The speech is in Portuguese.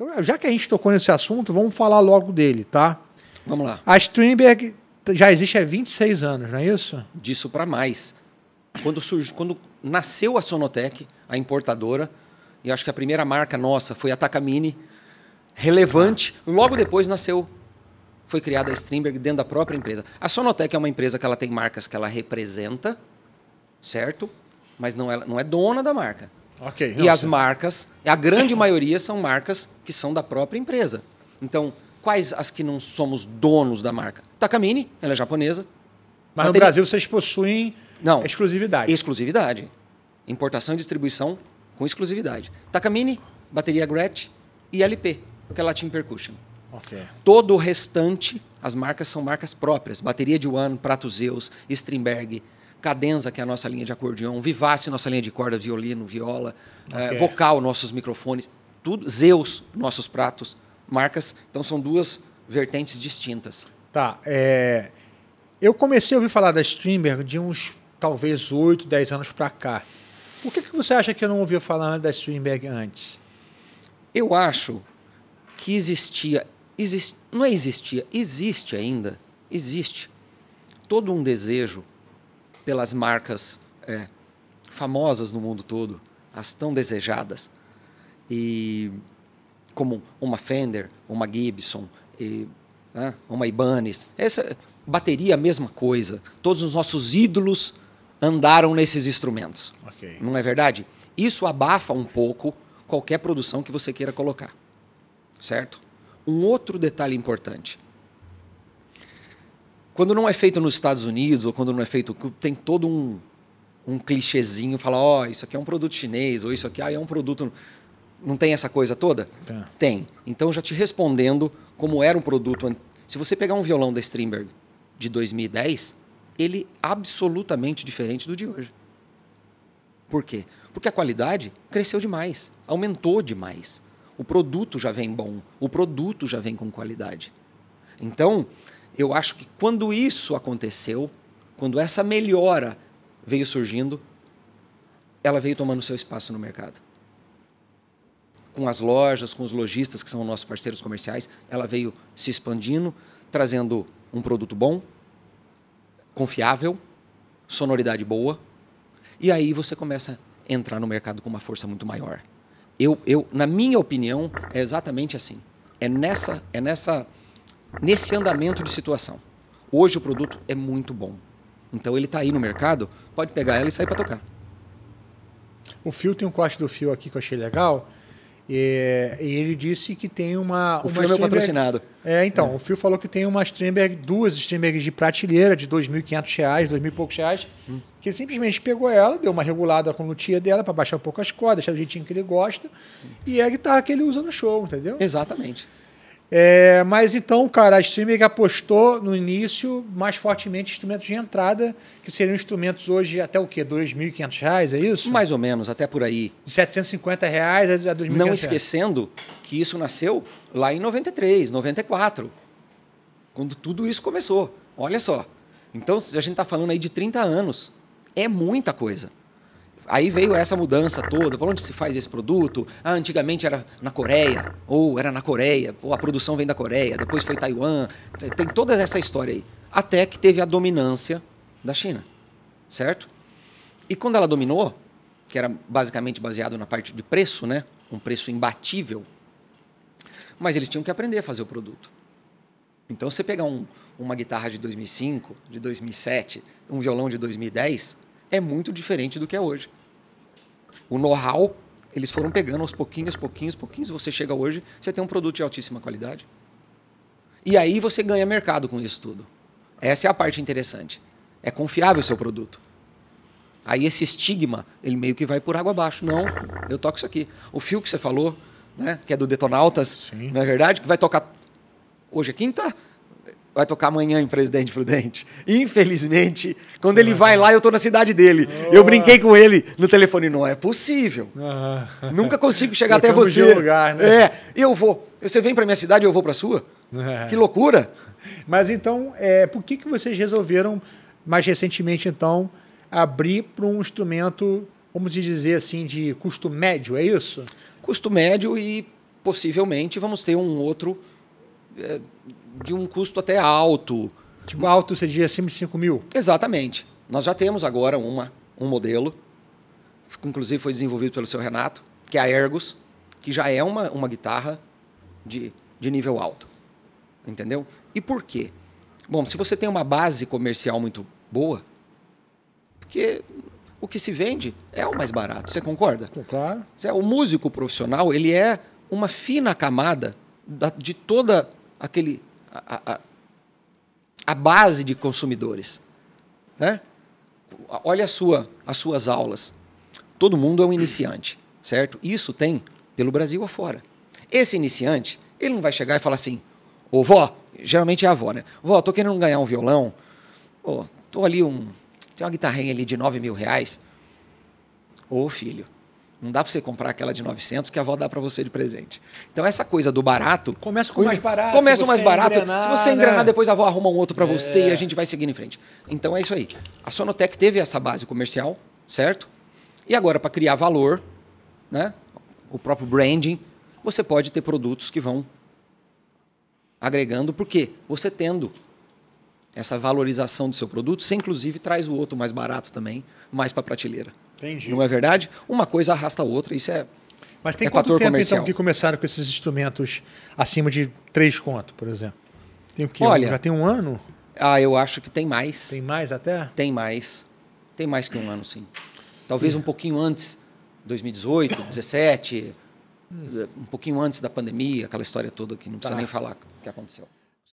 Então, já que a gente tocou nesse assunto, vamos falar logo dele, tá? Vamos lá. A Streamberg já existe há 26 anos, não é isso? Disso para mais. Quando, surgiu, quando nasceu a Sonotec, a importadora, e acho que a primeira marca nossa foi a Takamine, relevante, logo depois nasceu foi criada a Streamberg dentro da própria empresa. A Sonotec é uma empresa que ela tem marcas que ela representa, certo? Mas não é, não é dona da marca. E as marcas, a grande maioria são marcas que são da própria empresa. Então, quais as que não somos donos da marca? Takamine, ela é japonesa. Mas no Brasil vocês possuem não, exclusividade. Exclusividade. Importação e distribuição com exclusividade. Takamine, bateria Gretsch e LP, que é Latin Percussion. Okay. Todo o restante, as marcas são marcas próprias. Bateria de One, Prato Zeus, Strindberg, Cadenza, que é a nossa linha de acordeão, Vivace, nossa linha de corda, violino, viola, eh, okay. vocal, nossos microfones, tudo, Zeus, nossos pratos, marcas. Então são duas vertentes distintas. Tá. É... Eu comecei a ouvir falar da Streamer de uns talvez 8, 10 anos para cá. Por que, que você acha que eu não ouvia falar da Streamberg antes? Eu acho que existia, exist, não é existia, existe ainda, existe todo um desejo pelas marcas é, famosas no mundo todo, as tão desejadas, e como uma Fender, uma Gibson, e, né, uma Ibanez. Essa bateria, é a mesma coisa. Todos os nossos ídolos andaram nesses instrumentos. Okay. Não é verdade? Isso abafa um pouco qualquer produção que você queira colocar. Certo? Um outro detalhe importante. Quando não é feito nos Estados Unidos, ou quando não é feito, tem todo um, um clichêzinho, fala, ó, oh, isso aqui é um produto chinês, ou isso aqui ah, é um produto... Não tem essa coisa toda? Tá. Tem. Então, já te respondendo como era um produto... Se você pegar um violão da Strindberg de 2010, ele é absolutamente diferente do de hoje. Por quê? Porque a qualidade cresceu demais, aumentou demais. O produto já vem bom, o produto já vem com qualidade. Então, eu acho que quando isso aconteceu, quando essa melhora veio surgindo, ela veio tomando seu espaço no mercado. Com as lojas, com os lojistas que são nossos parceiros comerciais, ela veio se expandindo, trazendo um produto bom, confiável, sonoridade boa, e aí você começa a entrar no mercado com uma força muito maior. Eu, eu na minha opinião, é exatamente assim. É nessa, é nessa nesse andamento de situação. Hoje o produto é muito bom. Então ele está aí no mercado, pode pegar ela e sair para tocar. O fio tem um corte do fio aqui que eu achei legal. E, é, e ele disse que tem uma. O fio é meu patrocinado. É, então, é. o fio falou que tem uma Stremberg, duas Strembergs de prateleira de R$ 2.500, R$ 2.000 e poucos reais, hum. que ele simplesmente pegou ela, deu uma regulada com o luthier dela para baixar um pouco as cordas, deixar do jeitinho que ele gosta, hum. e é a guitarra que ele usa no show, entendeu? Exatamente. É, mas então, cara, a streaming apostou no início mais fortemente instrumentos de entrada, que seriam instrumentos hoje até o quê? R$ 2.500, é isso? Mais ou menos, até por aí. De 750 reais a R$ 2.500. Não esquecendo que isso nasceu lá em 93, 94, quando tudo isso começou. Olha só. Então, a gente está falando aí de 30 anos. É muita coisa aí veio essa mudança toda. Para onde se faz esse produto? Ah, antigamente era na Coreia, ou era na Coreia, ou a produção vem da Coreia, depois foi Taiwan. Tem toda essa história aí. Até que teve a dominância da China, certo? E quando ela dominou, que era basicamente baseado na parte de preço, né? Um preço imbatível. Mas eles tinham que aprender a fazer o produto. Então, você pegar um, uma guitarra de 2005, de 2007, um violão de 2010, é muito diferente do que é hoje o know-how, eles foram pegando aos pouquinhos, pouquinhos, pouquinhos. Você chega hoje, você tem um produto de altíssima qualidade. E aí você ganha mercado com isso tudo. Essa é a parte interessante. É confiável o seu produto. Aí esse estigma, ele meio que vai por água abaixo. Não, eu toco isso aqui. O fio que você falou, né, que é do Detonautas, Sim. não é verdade? Que vai tocar. Hoje é quinta? vai tocar amanhã em Presidente Prudente. Infelizmente, quando ele uhum. vai lá, eu estou na cidade dele. Eu brinquei com ele no telefone, não é possível. Uhum. Nunca consigo chegar até você. De lugar, né? É, eu vou. Você vem para minha cidade, eu vou para a sua. Uhum. Que loucura! Mas então, é, por que, que vocês resolveram mais recentemente então abrir para um instrumento, vamos dizer assim, de custo médio, é isso? Custo médio e possivelmente vamos ter um outro é, de um custo até alto. Tipo, alto você diz acima de 5 mil? Exatamente. Nós já temos agora uma, um modelo, que inclusive foi desenvolvido pelo seu Renato, que é a Ergos, que já é uma, uma guitarra de, de nível alto. Entendeu? E por quê? Bom, se você tem uma base comercial muito boa, porque o que se vende é o mais barato, você concorda? É, claro. É, o músico profissional, ele é uma fina camada de toda aquele a, a, base de consumidores. Né? Olha a sua, as suas aulas. Todo mundo é um iniciante, certo? Isso tem pelo Brasil afora. Esse iniciante, ele não vai chegar e falar assim, ô vó, geralmente é a avó, né? Vó, tô querendo ganhar um violão, ô, tô ali um, tem uma guitarrinha ali de 9 mil reais. Ô filho, não dá para você comprar aquela de 900 que a avó dá para você de presente. Então, essa coisa do barato. Começa com o mais barato. Começa o mais barato. Engrenar, se você engrenar, né? depois a avó arruma um outro para é. você e a gente vai seguindo em frente. Então, é isso aí. A Sonotec teve essa base comercial, certo? E agora, para criar valor, né? o próprio branding, você pode ter produtos que vão agregando, porque você tendo essa valorização do seu produto, você inclusive traz o outro mais barato também, mais para prateleira. Entendi. Não é verdade? Uma coisa arrasta a outra, isso é. Mas tem é quanto tempo então, comercial. então que começaram com esses instrumentos acima de três conto, por exemplo? Tem o quê? Olha, já tem um ano? Ah, eu acho que tem mais. Tem mais até? Tem mais. Tem mais que um ano, sim. Talvez hum. um pouquinho antes, 2018, 2017, um pouquinho antes da pandemia, aquela história toda que não precisa tá. nem falar o que aconteceu.